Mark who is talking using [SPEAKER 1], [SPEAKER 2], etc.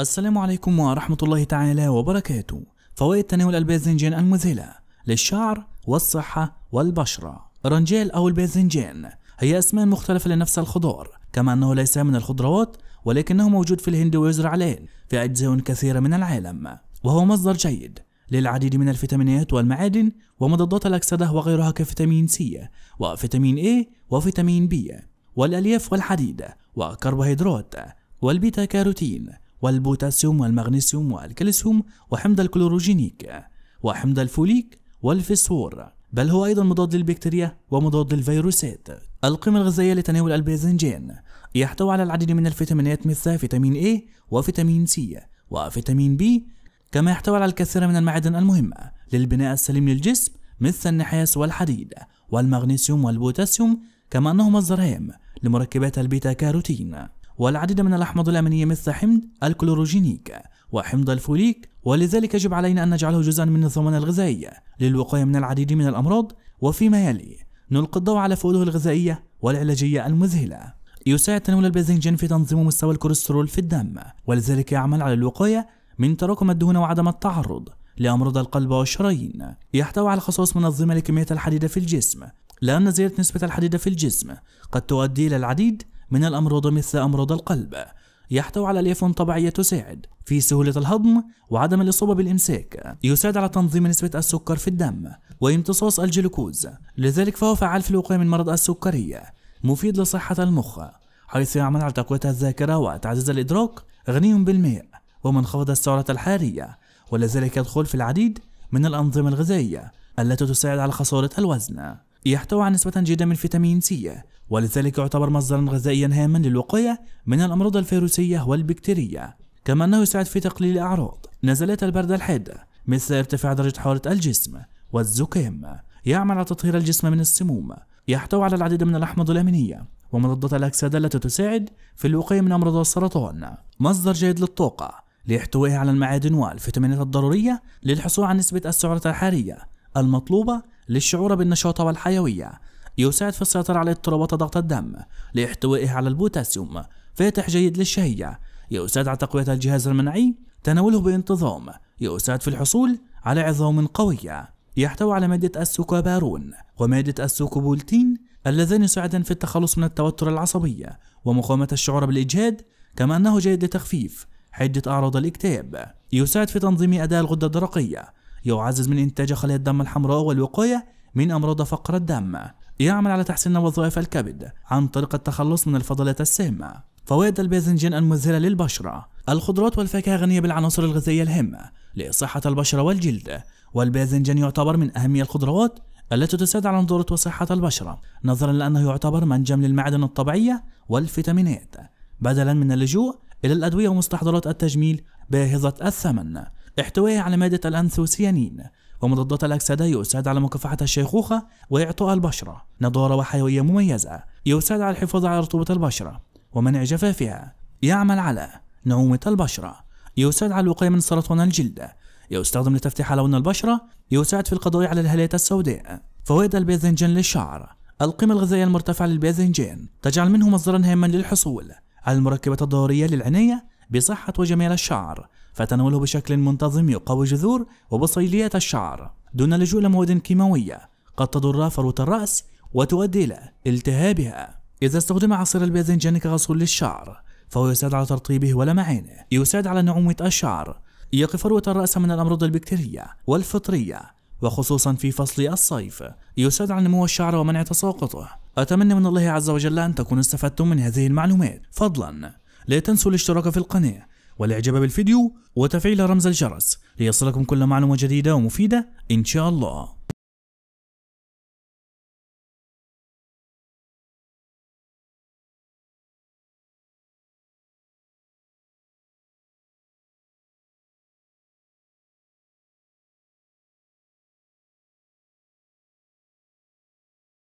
[SPEAKER 1] السلام عليكم ورحمة الله تعالى وبركاته فوائد تناول الباذنجان المذهلة للشعر والصحة والبشرة رنجال أو الباذنجان هي أسماء مختلفة لنفس الخضار كما أنه ليس من الخضروات ولكنه موجود في الهند ويزرع الآن في أجزاء كثيرة من العالم وهو مصدر جيد للعديد من الفيتامينات والمعادن ومضادات الأكسدة وغيرها كفيتامين سي وفيتامين A وفيتامين B والألياف والحديد وكربوهيدرات والبيتا كاروتين والبوتاسيوم والمغنيسيوم والكالسيوم وحمض الكلوروجينيك وحمض الفوليك والفسفور بل هو أيضا مضاد للبكتيريا ومضاد للفيروسات القيمة الغذائية لتناول الباذنجان يحتوي على العديد من الفيتامينات مثل فيتامين A وفيتامين C وفيتامين B كما يحتوي على الكثير من المعادن المهمة للبناء السليم للجسم مثل النحاس والحديد والمغنيسيوم والبوتاسيوم كما أنه مصدر هام لمركبات البيتا كاروتين والعديد من الأحماض الأمينية مثل حمض الكلوروجينيك وحمض الفوليك ولذلك يجب علينا أن نجعله جزءا من نظامنا الغذائي للوقاية من العديد من الأمراض وفيما يلي نلقي الضوء على فوائده الغذائية والعلاجية المذهلة يساعد تناول الباذنجان في تنظيم مستوى الكوليسترول في الدم ولذلك يعمل على الوقاية من تراكم الدهون وعدم التعرض لأمراض القلب والشرايين يحتوي على خصائص منظمة لكمية الحديد في الجسم لأن زيادة نسبة الحديد في الجسم قد تؤدي إلى العديد من الأمراض مثل أمراض القلب يحتوي على ألياف طبيعية تساعد في سهولة الهضم وعدم الإصابة بالإمساك يساعد على تنظيم نسبة السكر في الدم وامتصاص الجلوكوز لذلك فهو فعال في الوقاية من مرض السكري مفيد لصحة المخ حيث يعمل على تقوية الذاكرة وتعزيز الإدراك غني بالماء ومنخفض السعرات الحرارية ولذلك يدخل في العديد من الأنظمة الغذائية التي تساعد على خسارة الوزن يحتوي على نسبة جيدة من فيتامين سي ولذلك يعتبر مصدرا غذائيا هاما للوقاية من الأمراض الفيروسية والبكتيرية كما أنه يساعد في تقليل أعراض نزلات البرد الحادة مثل ارتفاع درجة حرارة الجسم والزكام يعمل على تطهير الجسم من السموم يحتوي على العديد من الأحماض الأمينية ومضادات الأكسدة التي تساعد في الوقاية من أمراض السرطان مصدر جيد للطاقة لاحتوائه على المعادن والفيتامينات الضرورية للحصول على نسبة السعرات الحرارية المطلوبة للشعور بالنشاط والحيوية يساعد في السيطرة على اضطرابات ضغط الدم لاحتوائه على البوتاسيوم فاتح جيد للشهية يساعد على تقوية الجهاز المناعي تناوله بانتظام يساعد في الحصول على عظام قوية يحتوي على مادة السوكابارون ومادة السوكوبولتين اللذان يساعدان في التخلص من التوتر العصبي ومقاومة الشعور بالإجهاد كما أنه جيد لتخفيف حدة أعراض الاكتئاب يساعد في تنظيم أداء الغدة الدرقية يعزز من إنتاج خلايا الدم الحمراء والوقاية من أمراض فقر الدم يعمل على تحسين وظائف الكبد عن طريق التخلص من الفضلات السامة فوائد الباذنجان المذهلة للبشرة الخضروات والفاكهة غنية بالعناصر الغذائية الهامة لصحة البشرة والجلد والباذنجان يعتبر من أهم الخضروات التي تساعد على نضارة وصحة البشرة نظرا لأنه يعتبر منجم للمعادن الطبيعية والفيتامينات بدلا من اللجوء إلى الأدوية ومستحضرات التجميل باهظة الثمن احتوائه على مادة الأنثوسيانين ومضادات الأكسدة يساعد على مكافحة الشيخوخة وإعطاء البشرة نضارة وحيوية مميزة يساعد على الحفاظ على رطوبة البشرة ومنع جفافها يعمل على نعومة البشرة يساعد على الوقاية من سرطان الجلد يستخدم لتفتيح لون البشرة يساعد في القضاء على الهالات السوداء فوائد الباذنجان للشعر القيمة الغذائية المرتفعة للباذنجان تجعل منه مصدرا هاما للحصول على المركبات الضرورية للعناية بصحة وجمال الشعر فتناوله بشكل منتظم يقوي جذور وبصيليات الشعر دون اللجوء لمواد كيماوية قد تضر فروة الرأس وتؤدي إلى التهابها إذا استخدم عصير الباذنجان كغسول للشعر فهو يساعد على ترطيبه ولمعانه يساعد على نعومة الشعر يقي فروة الرأس من الأمراض البكتيرية والفطرية وخصوصا في فصل الصيف يساعد على نمو الشعر ومنع تساقطه أتمنى من الله عز وجل أن تكونوا استفدتم من هذه المعلومات فضلا لا تنسوا الاشتراك في القناة والاعجاب بالفيديو وتفعيل رمز الجرس ليصلكم كل معلومة جديدة ومفيدة إن شاء الله